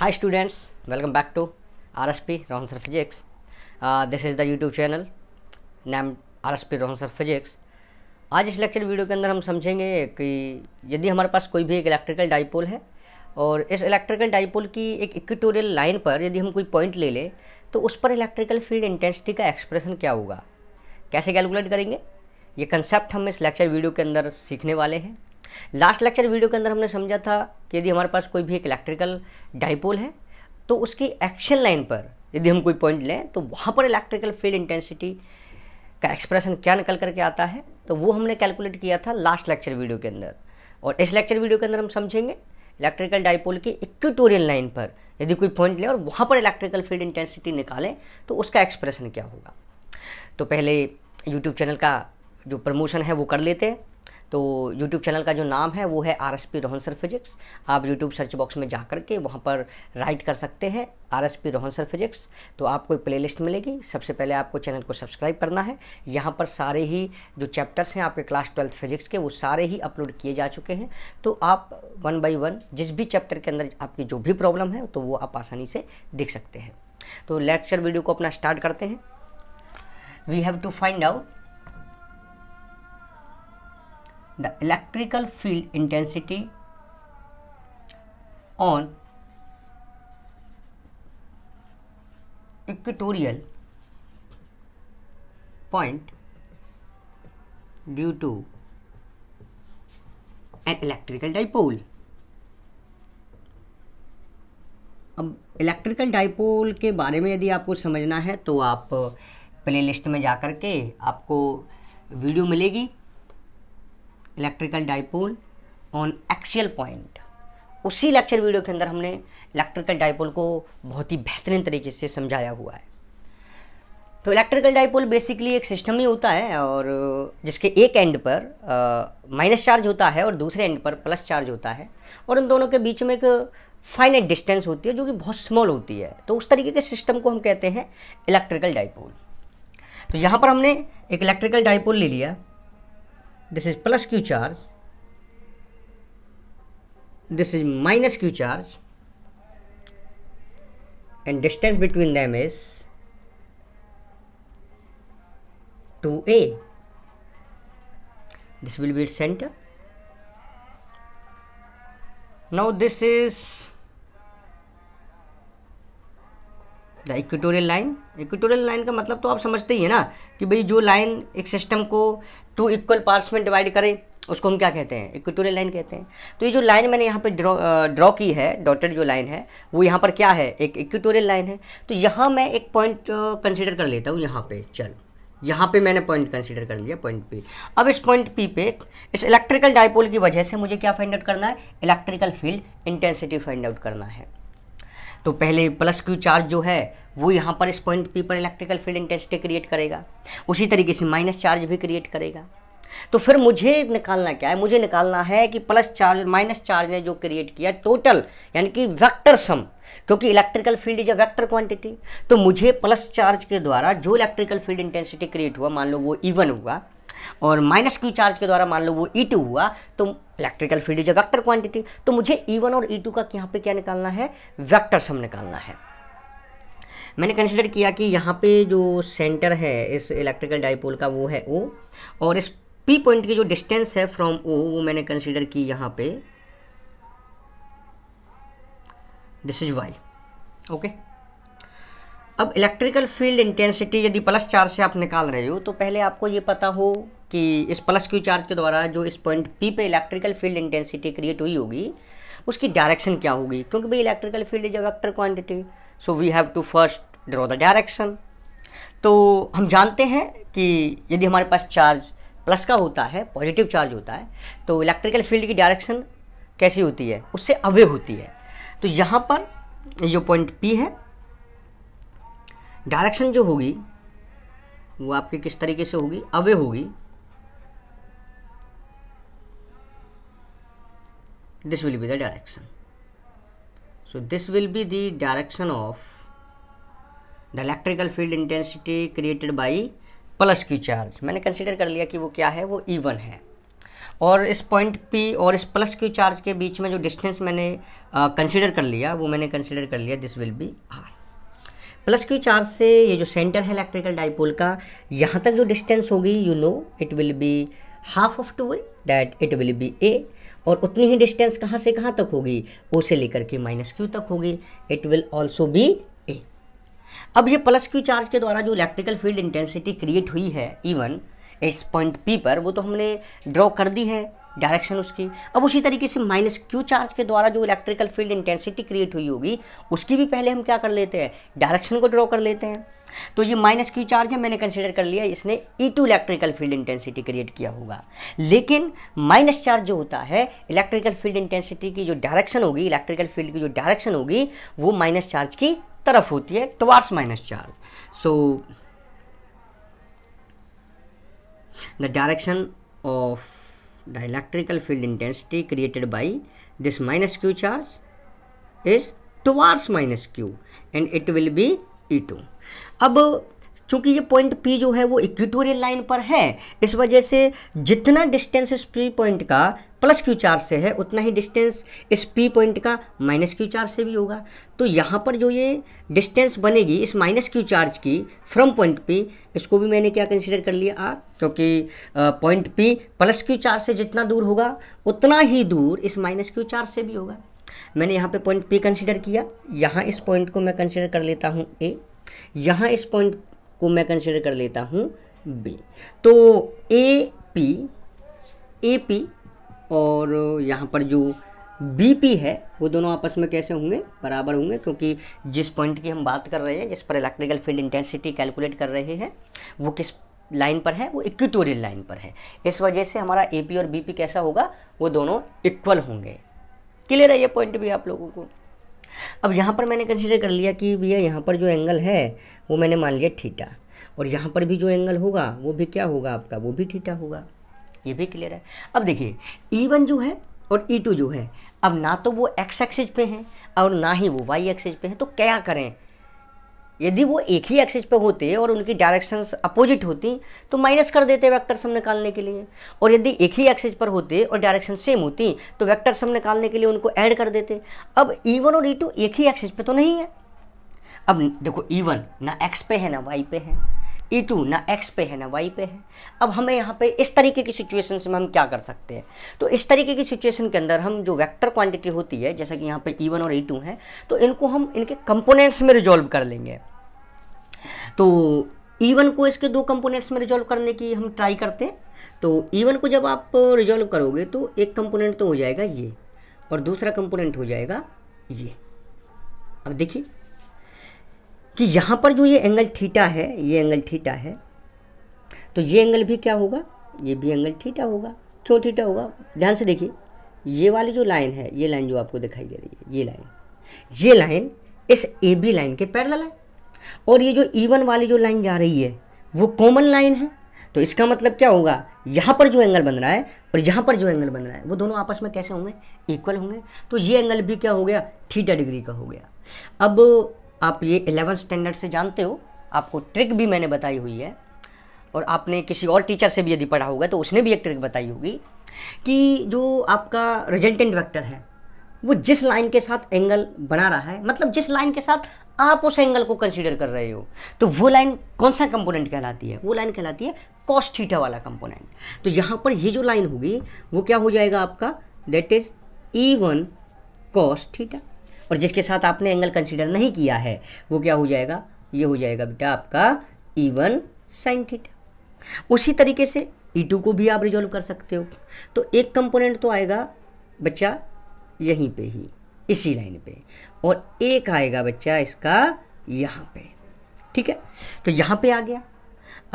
Back to R S P Rohan sir physics this is the YouTube channel name R S P Rohan sir physics आज इस lecture video के अंदर हम समझेंगे कि यदि हमारे पास कोई भी एक इलेक्ट्रिकल डाइपोल है और इस इलेक्ट्रिकल डाइपोल की एक इक्विटोरियल लाइन पर यदि हम कोई पॉइंट ले लें तो उस पर इलेक्ट्रिकल फील्ड इंटेंसिटी का एक्सप्रेशन क्या होगा कैसे कैलकुलेट करेंगे ये कंसेप्ट हम इस लेक्चर वीडियो के अंदर सीखने वाले हैं लास्ट लेक्चर वीडियो के अंदर हमने समझा था कि यदि हमारे पास कोई भी एक इलेक्ट्रिकल डाइपोल है तो उसकी एक्शन लाइन पर यदि हम कोई पॉइंट लें तो वहाँ पर इलेक्ट्रिकल फील्ड इंटेंसिटी का एक्सप्रेशन क्या निकल करके आता है तो वो हमने कैलकुलेट किया था लास्ट लेक्चर वीडियो के अंदर और इस लेक्चर वीडियो के अंदर हम समझेंगे इलेक्ट्रिकल डाइपोल की इक्विटोरियल लाइन पर यदि कोई पॉइंट लें और वहाँ पर इलेक्ट्रिकल फील्ड इंटेंसिटी निकालें तो उसका एक्सप्रेशन क्या होगा तो पहले यूट्यूब चैनल का जो प्रमोशन है वो कर लेते हैं तो यूट्यूब चैनल का जो नाम है वो है R S P Rohan sir physics आप यूट्यूब सर्च बॉक्स में जा कर के वहाँ पर राइट कर सकते हैं R S P Rohan sir physics तो आपको प्ले लिस्ट मिलेगी सबसे पहले आपको चैनल को सब्सक्राइब करना है यहाँ पर सारे ही जो चैप्टर्स हैं आपके क्लास ट्वेल्थ फिजिक्स के वो सारे ही अपलोड किए जा चुके हैं तो आप वन बाई वन जिस भी चैप्टर के अंदर आपकी जो भी प्रॉब्लम है तो वो आप आसानी से देख सकते हैं तो लेक्चर वीडियो को अपना स्टार्ट करते हैं we have to find out the electrical field intensity on equatorial point due to an electrical dipole अब इलेक्ट्रिकल डाइपोल के बारे में यदि आपको समझना है तो आप प्लेलिस्ट में जा कर के आपको वीडियो मिलेगी electrical dipole on axial point उसी लेक्चर वीडियो के अंदर हमने इलेक्ट्रिकल डाइपोल को बहुत ही बेहतरीन तरीके से समझाया हुआ है तो इलेक्ट्रिकल डाइपोल बेसिकली एक सिस्टम ही होता है और जिसके एक एंड पर माइनस चार्ज होता है और दूसरे एंड पर प्लस चार्ज होता है और उन दोनों के बीच में एक फाइनेट डिस्टेंस होती है जो कि बहुत स्मॉल होती है तो उस तरीके के सिस्टम को हम कहते हैं इलेक्ट्रिकल डाइपोल तो यहाँ पर हमने एक इलेक्ट्रिकल डाइपोल ले लिया this is plus q charge this is minus q charge and distance between them is 2a this will be its center now this is the equatorial line equatorial line का मतलब तो आप समझते ही है ना कि भाई जो लाइन एक सिस्टम को टू इक्वल पार्ट्स में डिवाइड करे उसको हम क्या कहते हैं इक्वेटोरियल लाइन कहते हैं तो ये जो लाइन मैंने यहाँ पे ड्रॉ ड्रॉ की है डॉटेड जो लाइन है वो यहाँ पर क्या है एक इक्वेटोरियल लाइन है तो यहाँ मैं एक पॉइंट कंसिडर कर लेता हूँ यहाँ पे चलो यहाँ पे मैंने पॉइंट कंसीडर कर लिया पॉइंट पी अब इस पॉइंट पी पे इस इलेक्ट्रिकल डायपोल की वजह से मुझे क्या फाइंड आउट करना है electrical field intensity find out करना है तो पहले प्लस क्यू चार्ज जो है वो यहाँ पर इस पॉइंट पी पर इलेक्ट्रिकल फील्ड इंटेंसिटी क्रिएट करेगा उसी तरीके से माइनस चार्ज भी क्रिएट करेगा तो फिर मुझे निकालना क्या है मुझे निकालना है कि प्लस चार्ज माइनस चार्ज ने जो क्रिएट किया टोटल यानी कि वेक्टर सम क्योंकि electrical field is a vector quantity तो मुझे प्लस चार्ज के द्वारा जो इलेक्ट्रिकल फील्ड इंटेंसिटी क्रिएट हुआ मान लो वो इवन हुआ और माइनस क्यू चार्ज के द्वारा मान लो वो ई e हुआ तो electrical field is a vector quantity तो मुझे ई e और ई e का यहाँ पर क्या निकालना है वैक्टर सम निकालना है मैंने कंसिडर किया कि यहाँ पे जो सेंटर है इस इलेक्ट्रिकल डाइपोल का वो है ओ और इस पी पॉइंट की जो डिस्टेंस है फ्रॉम ओ वो मैंने कंसिडर की यहाँ पे दिस इज वाई ओके अब इलेक्ट्रिकल फील्ड इंटेंसिटी यदि प्लस चार से आप निकाल रहे हो तो पहले आपको ये पता हो कि इस प्लस क्यू चार्ज के द्वारा जो इस पॉइंट पी पे इलेक्ट्रिकल फील्ड इंटेंसिटी क्रिएट हुई होगी उसकी डायरेक्शन क्या होगी क्योंकि भाई electrical field is a vector quantity so we have to first draw the direction तो हम जानते हैं कि यदि हमारे पास चार्ज प्लस का होता है पॉजिटिव चार्ज होता है तो इलेक्ट्रिकल फील्ड की डायरेक्शन कैसी होती है उससे अवे होती है तो यहाँ पर जो पॉइंट पी है डायरेक्शन जो होगी वो आपकी किस तरीके से होगी अवे होगी this will be the direction so this will be the direction of the electrical field intensity created by plus Q charge मैंने कंसिडर कर लिया कि वो क्या है वो ईवन e है और इस पॉइंट पी और इस प्लस क्यू चार्ज के बीच में जो डिस्टेंस मैंने कंसिडर कर लिया वो मैंने कंसिडर कर लिया this will be R plus Q charge से ये जो सेंटर है इलेक्ट्रिकल डाइपोल का यहाँ तक जो डिस्टेंस होगी you know it will be half of two A that it will be A और उतनी ही डिस्टेंस कहाँ से कहाँ तक होगी ओ से लेकर के माइनस क्यू तक होगी it will also be A अब ये प्लस क्यू चार्ज के द्वारा जो इलेक्ट्रिकल फील्ड इंटेंसिटी क्रिएट हुई है इवन e इस पॉइंट पी पर वो तो हमने ड्रॉ कर दी है डायरेक्शन उसकी अब उसी तरीके से माइनस क्यू चार्ज के द्वारा जो इलेक्ट्रिकल फील्ड इंटेंसिटी क्रिएट हुई होगी उसकी भी पहले हम क्या कर लेते हैं डायरेक्शन को ड्रॉ कर लेते हैं तो ये माइनस क्यू चार्ज है मैंने कंसिडर कर लिया इसने E two electrical field intensity create किया होगा लेकिन माइनस चार्ज जो होता है इलेक्ट्रिकल फील्ड इंटेंसिटी की जो डायरेक्शन होगी इलेक्ट्रिकल फील्ड की जो डायरेक्शन होगी वो माइनस चार्ज की तरफ होती है towards minus charge so the direction of the electrical field intensity created by this minus q charge is towards minus q and it will be E2. अब चूँकि ये पॉइंट पी जो है वो इक्विटोरियल लाइन पर है इस वजह से जितना डिस्टेंस इस पी पॉइंट का प्लस क्यू चार से है उतना ही डिस्टेंस इस पी पॉइंट का माइनस क्यू चार से भी होगा तो यहाँ पर जो ये डिस्टेंस बनेगी इस माइनस क्यू चार्ज की फ्रॉम पॉइंट पी इसको भी मैंने क्या कंसिडर कर लिया आर क्योंकि पॉइंट पी प्लस क्यू चार से जितना दूर होगा उतना ही दूर इस माइनस क्यू चार से भी होगा मैंने यहाँ पे पॉइंट पी कंसिडर किया यहाँ इस पॉइंट को मैं कंसिडर कर लेता हूँ ए यहाँ इस पॉइंट को मैं कंसिडर कर लेता हूँ बी तो ए पी ए पी और यहाँ पर जो बी पी है वो दोनों आपस में कैसे होंगे बराबर होंगे क्योंकि जिस पॉइंट की हम बात कर रहे हैं जिस पर इलेक्ट्रिकल फील्ड इंटेंसिटी कैलकुलेट कर रहे हैं वो किस लाइन पर है वो इक्विटोरियल लाइन पर है इस वजह से हमारा ए पी और बी पी कैसा होगा वो दोनों इक्वल होंगे क्लियर है ये पॉइंट भी आप लोगों को अब यहाँ पर मैंने कंसिडर कर लिया कि भैया यहाँ पर जो एंगल है वो मैंने मान लिया ठीठा और यहाँ पर भी जो एंगल होगा वो भी क्या होगा आपका वो भी ठीठा होगा ये भी क्लियर है अब देखिए ई e वन जो है और ई e टू जो है अब ना तो वो एक्स एक्सेज पे हैं और ना ही वो वाई एक्सेज पे हैं तो क्या करें यदि वो एक ही एक्सिस पे होते और उनकी डायरेक्शंस अपोजिट होती तो माइनस कर देते वेक्टर सम निकालने के लिए और यदि एक ही एक्सिस पर होते और डायरेक्शन सेम होती तो वेक्टर सम निकालने के लिए उनको ऐड कर देते अब ई e वन और ई e टू एक ही एक्सिस पे तो नहीं है अब देखो ई e वन ना एक्स पे है ना वाई पे है ई टू ना एक्स पे है ना वाई पे है अब हमें यहाँ पे इस तरीके की सिचुएशन में हम क्या कर सकते हैं तो इस तरीके की सिचुएशन के अंदर हम जो वेक्टर क्वांटिटी होती है जैसा कि यहाँ पे ई e वन और ई टू है तो इनको हम इनके कंपोनेंट्स में रिजॉल्व कर लेंगे तो ई e वन को इसके दो कंपोनेंट्स में रिजॉल्व करने की हम ट्राई करते हैं तो ई e वन को जब आप रिजॉल्व करोगे तो एक कंपोनेंट तो हो जाएगा ये और दूसरा कंपोनेंट हो जाएगा ये अब देखिए कि यहाँ पर जो ये एंगल थीटा है ये एंगल थीटा है तो ये एंगल भी क्या होगा ये भी एंगल थीटा होगा क्यों थीटा होगा ध्यान से देखिए ये वाली जो लाइन है ये लाइन जो आपको दिखाई दे रही है ये लाइन ये लाइन इस ए बी लाइन के पैरल है और ये जो ई e वन वाली जो लाइन जा रही है वो कॉमन लाइन है तो इसका मतलब क्या होगा यहाँ पर जो एंगल बन रहा है और यहाँ पर जो एंगल बन रहा है वो दोनों आपस में कैसे होंगे इक्वल होंगे तो ये एंगल भी क्या हो गया थीटा डिग्री का हो गया अब आप ये एलेवन स्टैंडर्ड से जानते हो आपको ट्रिक भी मैंने बताई हुई है और आपने किसी और टीचर से भी यदि पढ़ा होगा तो उसने भी एक ट्रिक बताई होगी कि जो आपका रिजल्टेंट वेक्टर है वो जिस लाइन के साथ एंगल बना रहा है मतलब जिस लाइन के साथ आप उस एंगल को कंसिडर कर रहे हो तो वो लाइन कौन सा कंपोनेंट कहलाती है वो लाइन कहलाती है कॉस्ट थीटा वाला कंपोनेंट तो यहाँ पर ये जो लाइन होगी वो क्या हो जाएगा आपका that is E one cos theta और जिसके साथ आपने एंगल कंसिडर नहीं किया है वो क्या हो जाएगा ये हो जाएगा बेटा आपका ई वन साइन थीटा उसी तरीके से ई e टू को भी आप रिजॉल्व कर सकते हो तो एक कंपोनेंट तो आएगा बच्चा यहीं पे ही इसी लाइन पे और एक आएगा बच्चा इसका यहाँ पे ठीक है तो यहाँ पे आ गया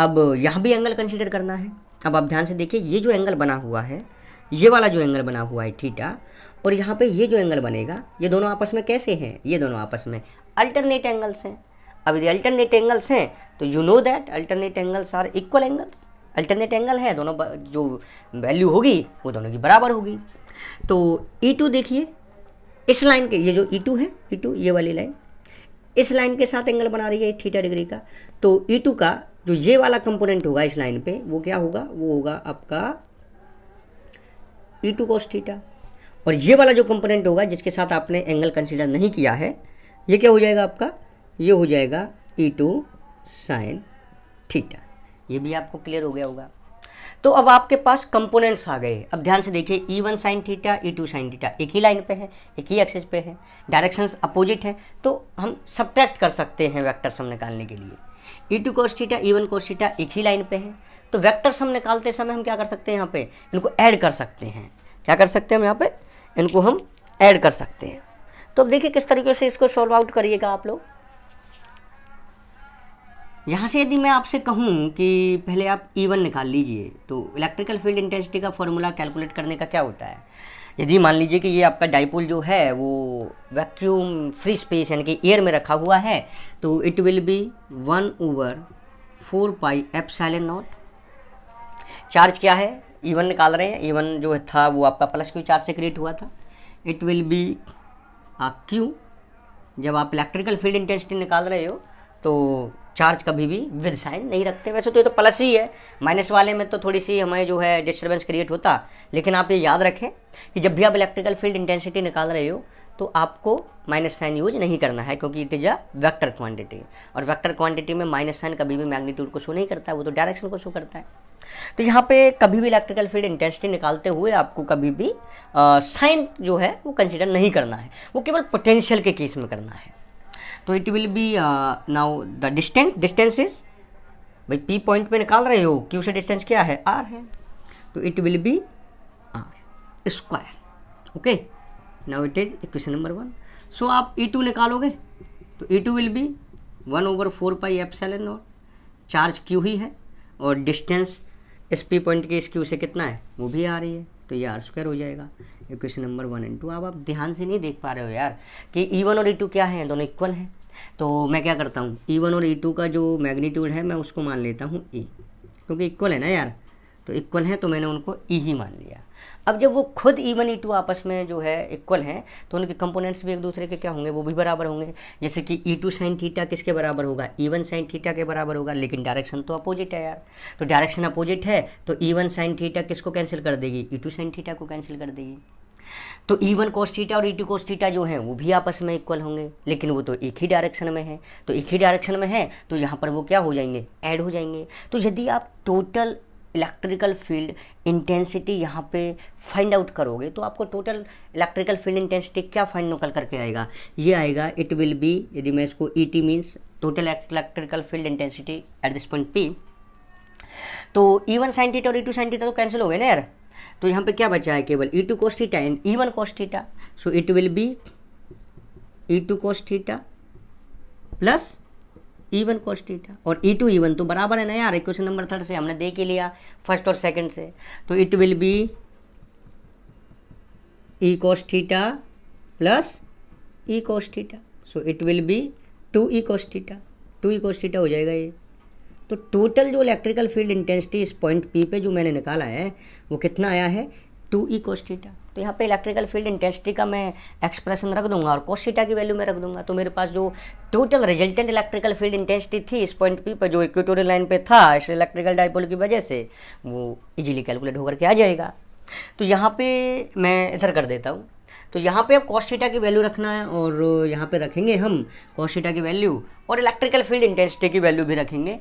अब यहाँ भी एंगल कंसिडर करना है अब आप ध्यान से देखिए ये जो एंगल बना हुआ है ये वाला जो एंगल बना हुआ है थीटा और यहाँ पे ये जो एंगल बनेगा ये दोनों आपस में कैसे हैं ये दोनों आपस में अल्टरनेट एंगल्स हैं अब यदि अल्टरनेट एंगल्स हैं तो you know that alternate angles are equal angles alternate angle है दोनों जो वैल्यू होगी वो दोनों की बराबर होगी तो ई e टू देखिए इस लाइन के ये जो ई e टू है ई e टू ये वाली लाइन इस लाइन के साथ एंगल बना रही है थीटा डिग्री का तो ई टू का जो ये वाला कंपोनेंट होगा इस लाइन पे वो क्या होगा वो होगा आपका ई टू कोस थीटा और ये वाला जो कंपोनेंट होगा जिसके साथ आपने एंगल कंसिडर नहीं किया है ये क्या हो जाएगा आपका ये हो जाएगा ई टू साइन थीटा ये भी आपको क्लियर हो गया होगा तो अब आपके पास कंपोनेंट्स आ गए अब ध्यान से देखिए E one sine theta E two sine theta एक ही लाइन पे है एक ही एक्सेस पे है डायरेक्शंस अपोजिट हैं तो हम सब्ट्रैक्ट कर सकते हैं वैक्टर सम निकालने के लिए E two cos theta E one cos एक ही लाइन पे है तो वैक्टर सम निकालते समय हम क्या कर सकते हैं यहाँ पे इनको ऐड कर सकते हैं क्या कर सकते हैं हम यहाँ पे इनको हम ऐड कर सकते हैं तो अब देखिए किस तरीके से इसको सॉल्व आउट करिएगा आप लोग यहाँ से यदि मैं आपसे कहूँ कि पहले आप ई e वन निकाल लीजिए तो इलेक्ट्रिकल फील्ड इंटेंसिटी का फॉर्मूला कैलकुलेट करने का क्या होता है यदि मान लीजिए कि ये आपका डाइपोल जो है वो वैक्यूम फ्री स्पेस यानी कि एयर में रखा हुआ है तो it will be one over four pi F naught charge क्या है ईवन e निकाल रहे हैं ईवन e जो था वो आपका प्लस क्यू चार्ज से क्रिएट हुआ था इट विल बी क्यू जब आप इलेक्ट्रिकल फील्ड इंटेंसिटी निकाल रहे हो तो चार्ज कभी भी विद साइन नहीं रखते वैसे तो ये तो प्लस ही है माइनस वाले में तो थोड़ी सी हमें जो है डिस्टर्बेंस क्रिएट होता लेकिन आप ये याद रखें कि जब भी आप इलेक्ट्रिकल फील्ड इंटेंसिटी निकाल रहे हो तो आपको माइनस साइन यूज नहीं करना है क्योंकि it is a vector quantity और वेक्टर क्वांटिटी में माइनस साइन कभी भी मैग्नीट्यूड को शो नहीं करता है वो तो डायरेक्शन को शो करता है तो यहाँ पे कभी भी इलेक्ट्रिकल फील्ड इंटेंसिटी निकालते हुए आपको कभी भी साइन जो है वो कंसिडर नहीं करना है वो केवल पोटेंशियल के केस में करना है तो it will be now the distance distance is भाई पी पॉइंट पे निकाल रहे हो क्यू से डिस्टेंस क्या है आर है तो it will be R square okay now it is equation number one so आप ई e टू निकालोगे तो E two will be one over four pi epsilon और चार्ज क्यू ही है और डिस्टेंस एस पी पॉइंट के इसकी उसे कितना है वो भी आ रही है तो ये आर स्क्वायर हो जाएगा equation number one and two अब आप ध्यान से नहीं देख पा रहे हो यार कि ई e वन और ई e टू क्या है दोनों इक्वल हैं तो मैं क्या करता हूँ ई e वन और ई टू का जो मैग्नीट्यूड है मैं उसको मान लेता हूँ ई क्योंकि इक्वल है ना यार तो इक्वल हैं तो मैंने उनको ई e ही मान लिया अब जब वो खुद ई वन ई टू आपस में जो है इक्वल हैं तो उनके कंपोनेंट्स भी एक दूसरे के क्या होंगे वो भी बराबर होंगे जैसे कि ई टू साइन थीटा किसके बराबर होगा ई वन साइन थीटा के बराबर होगा लेकिन डायरेक्शन तो अपोजिट है यार तो डायरेक्शन अपोजिट है तो ई वन साइन थीटा किसको कैंसिल कर देगी ई टू साइन थीटा को कैंसिल कर देगी तो ई वन कोस थीटा और ई टू कोस थीटा जो है वो भी आपस में इक्वल होंगे लेकिन वो तो एक ही डायरेक्शन में है तो एक ही डायरेक्शन में है तो यहाँ पर वो क्या हो जाएंगे ऐड हो जाएंगे तो यदि आप टोटल इलेक्ट्रिकल फील्ड इंटेंसिटी यहाँ पे फाइंड आउट करोगे तो आपको टोटल इलेक्ट्रिकल फील्ड इंटेंसिटी क्या फाइंड निकल करके आएगा ये आएगा इट विल बी यदि मैं इसको E T means total electrical field intensity at this point P तो ई वन साइन थीटा और ई टू साइन थीटा तो कैंसिल हो गए ना यार तो यहाँ पे क्या बचा है केवल E two cos theta and E one cos theta so it will be E two cos theta plus E one cos theta और ई टू ई वन तो बराबर है ना यार इक्वेशन नंबर थर्ड से हमने देख ही लिया फर्स्ट और सेकंड से तो it will be E cos theta plus E cos theta so it will be two E cos theta two E cos theta हो जाएगा ये तो टोटल जो इलेक्ट्रिकल फील्ड इंटेंसिटी इस पॉइंट पी पे जो मैंने निकाला है वो कितना आया है टू ई कोस्टिटा तो यहाँ पे इलेक्ट्रिकल फील्ड इंटेंसिटी का मैं एक्सप्रेशन रख दूंगा और कोस्टिटा की वैल्यू मैं रख दूंगा तो मेरे पास जो total resultant electrical field intensity थी इस पॉइंट पी पर जो इक्वेटोरियल लाइन पे था इस इलेक्ट्रिकल डाइपोल की वजह से वो इजीली कैलकुलेट होकर के आ जाएगा तो यहाँ पे मैं इधर कर देता हूँ तो यहाँ पे अब कॉस्टिटा की वैल्यू रखना है और यहाँ पे रखेंगे हम कॉस्टिटा की वैल्यू और इलेक्ट्रिकल फील्ड इंटेंसिटी की वैल्यू भी रखेंगे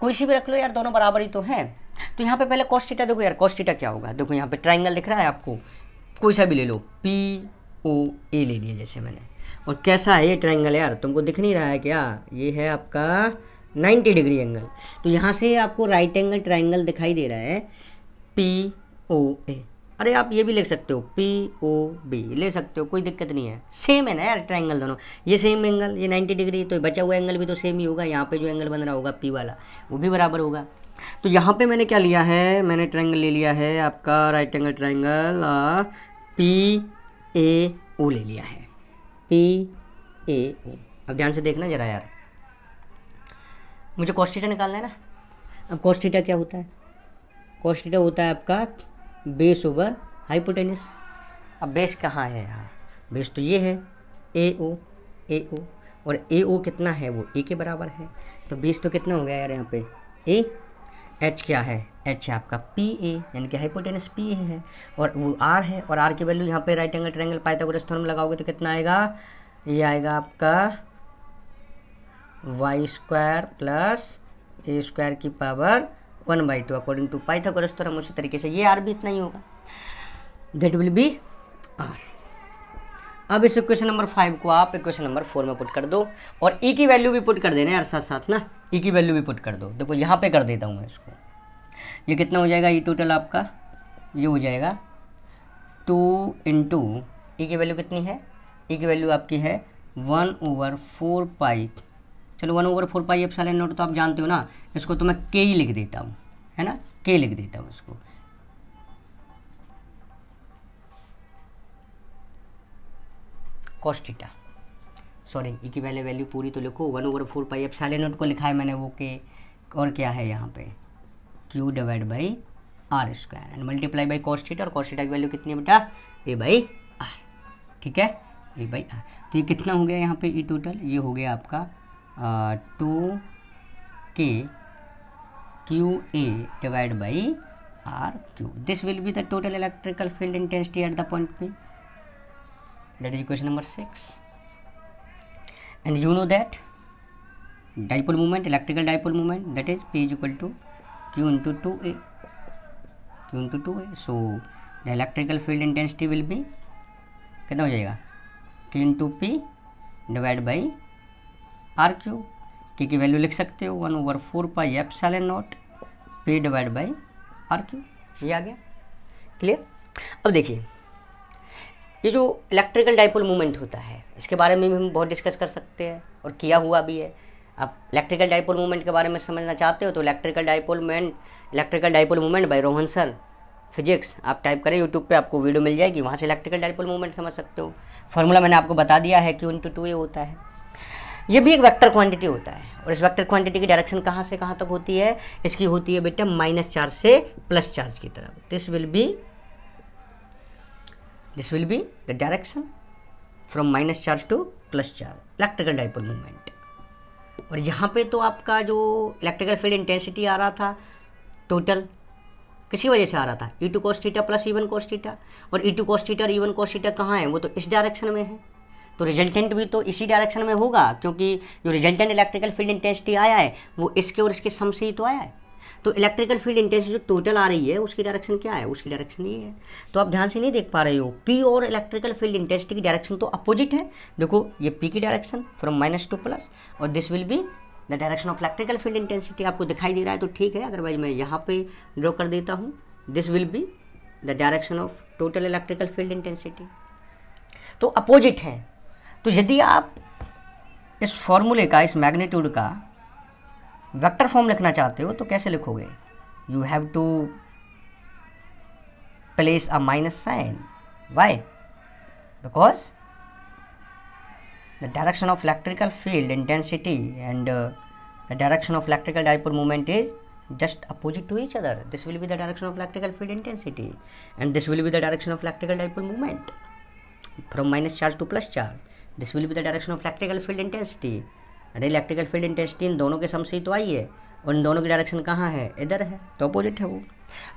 कोई सी भी रख लो यार दोनों बराबर ही तो हैं तो यहाँ पे पहले कॉस्टिटा देखो यार कॉस्टिटा क्या होगा देखो यहाँ पे ट्राइंगल दिख रहा है आपको कोई सा भी ले लो पी ओ ए ले लिया जैसे मैंने और कैसा है ये ट्राइंगल यार तुमको दिख नहीं रहा है क्या ये है आपका 90 डिग्री एंगल तो यहाँ से आपको राइट एंगल ट्राइंगल दिखाई दे रहा है पी ओ ए अरे आप ये भी लिख सकते हो पी ओ बी ले सकते हो कोई दिक्कत नहीं है सेम है ना यार ट्राइंगल दोनों ये सेम एंगल ये 90 डिग्री तो बचा हुआ एंगल भी तो सेम ही होगा यहाँ पे जो एंगल बन रहा होगा पी वाला वो भी बराबर होगा तो यहाँ पे मैंने क्या लिया है मैंने ट्राइंगल ले लिया है आपका right angle triangle P A O ले लिया है पी ए ओ अब ध्यान से देखना ज़रा यार मुझे कॉस्टिटा निकालना है ना अब कॉस्टिटा क्या होता है कॉस्टिटा होता है आपका बेस ओवर हाइपोटेनिस अब बेस कहाँ है यहाँ बेस तो ये है ए ओ ए ओ और ए ओ कितना है वो ए के बराबर है तो बेस तो कितना हो गया यार यहाँ पे ए एच क्या है एच है आपका पी ए यानी कि हाइपोटेनस पी ए है और वो आर है और आर की वैल्यू यहाँ पे right angle triangle Pythagoras theorem लगाओगे तो कितना आएगा ये आएगा आपका Y square plus A square की power one by two according to Pythagoras theorem तो उसी तरीके से ये आर भी इतना ही होगा देट विल बी आर अब इस इक्वेशन नंबर फाइव को आप इक्वेशन नंबर फोर में पुट कर दो और ई e की वैल्यू भी पुट कर देना यार साथ साथ ना ई e की वैल्यू भी पुट कर दो देखो यहाँ पे कर देता हूँ मैं इसको ये कितना हो जाएगा ई e टोटल आपका ये हो जाएगा टू इंटू ई की वैल्यू कितनी है ई e की वैल्यू आपकी है वन ओवर फोर पाई चलो one over four pi F naught तो आप जानते हो ना इसको तो मैं के ही लिख देता हूँ है ना के लिख देता हूँ इसको कॉस्टिटा सॉरी ई की पहले वैल्यू पूरी तो लिखो one over four pi epsilon naught को लिखा है मैंने वो के और क्या है यहाँ पे Q divide by R square and multiply by cos theta और कॉस्टिटा की वैल्यू कितनी बेटा ए बाई आर ठीक है ए बाई आर तो ये कितना हो गया यहाँ पे ई e टोटल ये हो गया आपका two K Q A divide by R cube this will be the total electrical field intensity at the point P that is question number six and you know that dipole movement electrical dipole movement that is P is equal to Q into two A Q into two A so the electrical field intensity will be कितना हो जाएगा K into P divide by R cube K की value लिख सकते हो one over four pi epsilon naught P divide by R cube ये आ गया क्लियर अब देखिए ये जो इलेक्ट्रिकल डाइपोल मूवमेंट होता है इसके बारे में भी हम बहुत डिस्कस कर सकते हैं और किया हुआ भी है आप इलेक्ट्रिकल डाइपोल मूवमेंट के बारे में समझना चाहते हो तो electrical dipole movement electrical dipole movement by Rohan sir physics आप टाइप करें यूट्यूब पे आपको वीडियो मिल जाएगी वहाँ से इलेक्ट्रिकल डाइपोल मूवमेंट समझ सकते हो फार्मूला मैंने आपको बता दिया है कि वन टू टू ए होता है ये भी एक वेक्टर क्वांटिटी होता है और इस वेक्टर क्वांटिटी की डायरेक्शन कहाँ से कहाँ तक होती है इसकी होती है बेटा माइनस चार्ज से प्लस चार्ज की तरफ this will be this will be the direction from minus charge to plus charge electrical dipole movement और यहाँ पे तो आपका जो इलेक्ट्रिकल फील्ड इंटेंसिटी आ रहा था टोटल किसी वजह से आ रहा था E two cos theta plus E one cos theta और ई टू कोस्टीटा और ई वन कोस्टीटा कहाँ है वो तो इस डायरेक्शन में है तो रिजल्टेंट भी तो इसी डायरेक्शन में होगा क्योंकि जो रिजल्टेंट इलेक्ट्रिकल फील्ड इंटेंसिटी आया है वो इसके और इसके सम से ही तो आया है तो इलेक्ट्रिकल फील्ड इंटेंसिटी जो टोटल आ रही है उसकी डायरेक्शन क्या है उसकी डायरेक्शन ये है तो आप ध्यान से नहीं देख पा रहे हो पी और इलेक्ट्रिकल फील्ड इंटेंसिटी की डायरेक्शन तो अपोजिट है देखो ये पी की direction from minus to plus और this will be the direction of electrical field intensity आपको दिखाई दे रहा है तो ठीक है अदरवाइज मैं यहाँ पे ड्रॉ कर देता हूँ this will be the direction of total electrical field intensity तो अपोजिट है तो यदि आप इस फॉर्मूले का इस मैग्नीट्यूड का वेक्टर फॉर्म लिखना चाहते हो तो कैसे लिखोगे you have to place a minus sign Y because the direction of electrical field intensity and the direction of electrical dipole movement is just opposite to each other this will be the direction of electrical field intensity and this will be the direction of electrical dipole movement from minus charge to plus charge this will be the direction of electrical field intensity अरे electrical field intensity in दोनों के सम से ही तो आई है और इन दोनों की direction कहाँ है इधर है तो अपोजिट है वो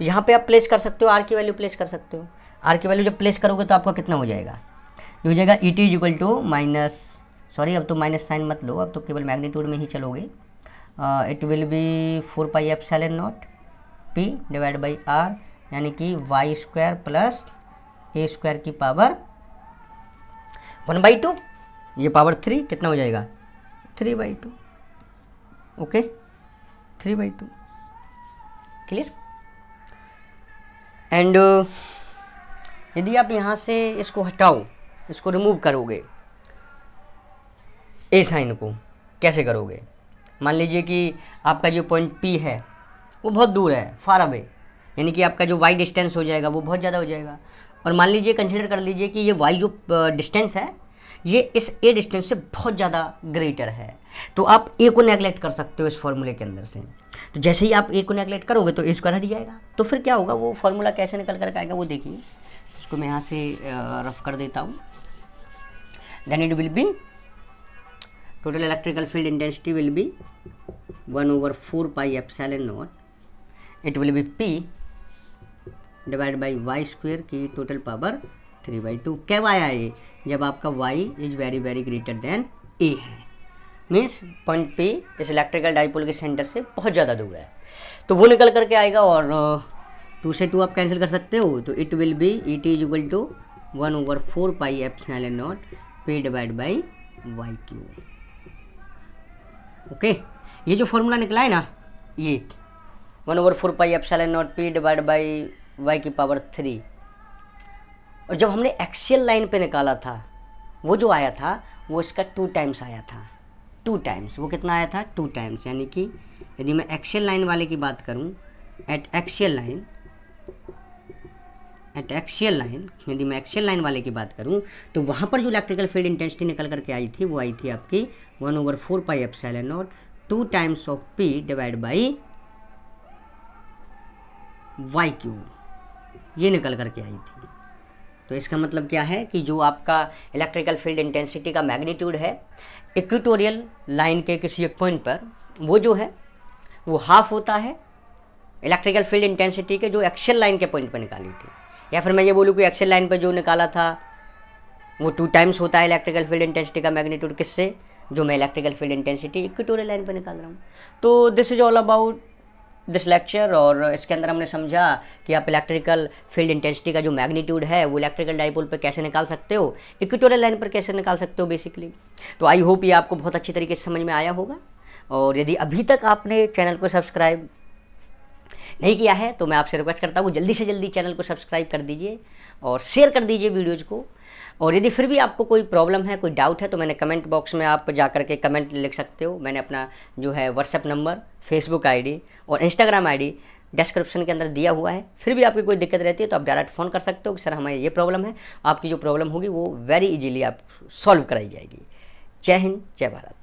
यहाँ पे आप प्लेस कर सकते हो आर की वैल्यू प्लेस कर सकते हो आर की वैल्यू जब प्लेस करोगे तो आपका कितना हो जाएगा ये हो जाएगा E T is equal to minus sorry अब तो माइनस साइन मत लो अब तो केवल मैग्नीट्यूड में ही चलोगे it will be four pi epsilon naught P divide by R यानी कि Y square plus A square की पावर वन बाई टू ये पावर थ्री कितना हो जाएगा three by two okay three by two clear and यदि आप यहाँ से इसको हटाओ इसको रिमूव करोगे ए साइन को कैसे करोगे मान लीजिए कि आपका जो पॉइंट पी है वो बहुत दूर है फार अवे यानी कि आपका जो वाई डिस्टेंस हो जाएगा वो बहुत ज़्यादा हो जाएगा और मान लीजिए कंसिडर कर लीजिए कि ये वाई जो डिस्टेंस uh, है ये इस ए डिस्टेंस से बहुत ज़्यादा ग्रेटर है तो आप ए को नेगलेक्ट कर सकते हो इस फॉर्मूले के अंदर से तो जैसे ही आप ए को नेगलेक्ट करोगे तो ए स्क्वायर हट जाएगा तो फिर क्या होगा वो फॉर्मूला कैसे निकल कर आएगा वो देखिए इसको मैं यहाँ से रफ कर देता हूँ then it will be total electrical field intensity will be one over four pi epsilon naught it will be P divide by Y square की total power three by two कब आया ये जब आपका Y is very very greater than A है means point पे इस electrical dipole के सेंटर से बहुत ज़्यादा दूर है तो वो निकल करके आएगा और टू से टू आप कैंसिल कर सकते हो तो it will be E T is equal to one over four pi एन naught P divide by Y cube okay ये जो फॉर्मूला निकला है ना ये वन ओवर फोर पाई एन naught P divide by Y की पावर थ्री और जब हमने एक्सियल लाइन पे निकाला था वो जो आया था वो इसका टू टाइम्स आया था टू टाइम्स वो कितना आया था टू टाइम्स यानी कि यदि मैं एक्सियल लाइन वाले की बात करूँ at axial line at axial line यदि मैं एक्सियल लाइन वाले की बात करूं तो वहाँ पर जो इलेक्ट्रिकल फील्ड इंटेंसिटी निकल करके आई थी वो आई थी आपकी one over four pi epsilon naught two times of P divide by Y cube ये निकल करके आई थी तो इसका मतलब क्या है कि जो आपका इलेक्ट्रिकल फील्ड इंटेंसिटी का मैग्नीट्यूड है इक्विटोरियल लाइन के किसी एक पॉइंट पर वो जो है वो हाफ होता है इलेक्ट्रिकल फील्ड इंटेंसिटी के जो एक्सेल लाइन के पॉइंट पर निकाली थी या फिर मैं ये बोलूँ कि एक्सेल लाइन पर जो निकाला था वो टू टाइम्स होता है इलेक्ट्रिकल फील्ड इंटेंसिटी का मैग्नीट्यूड किससे जो मैं electrical field intensity equatorial line पर निकाल रहा हूँ तो this is all about this lecture और इसके अंदर हमने समझा कि आप इलेक्ट्रिकल फील्ड इंटेंसिटी का जो मैग्नीट्यूड है वो इलेक्ट्रिकल डाइपोल पर कैसे निकाल सकते हो इक्वेटोरियल लाइन पर कैसे निकाल सकते हो बेसिकली तो आई होप ये आपको बहुत अच्छी तरीके से समझ में आया होगा और यदि अभी तक आपने चैनल को सब्सक्राइब नहीं किया है तो मैं आपसे रिक्वेस्ट करता हूँ जल्दी से जल्दी चैनल को सब्सक्राइब कर दीजिए और शेयर कर दीजिए वीडियोज़ को और यदि फिर भी आपको कोई प्रॉब्लम है कोई डाउट है तो मैंने कमेंट बॉक्स में आप जा करके के कमेंट लिख सकते हो मैंने अपना जो है व्हाट्सएप नंबर फेसबुक आईडी और इंस्टाग्राम आईडी डिस्क्रिप्शन के अंदर दिया हुआ है फिर भी आपकी कोई दिक्कत रहती है तो आप डायरेक्ट फ़ोन कर सकते हो कि सर हमारी ये प्रॉब्लम है आपकी जो प्रॉब्लम होगी वो वेरी इजीली आप सॉल्व कराई जाएगी जय हिंद जय भारत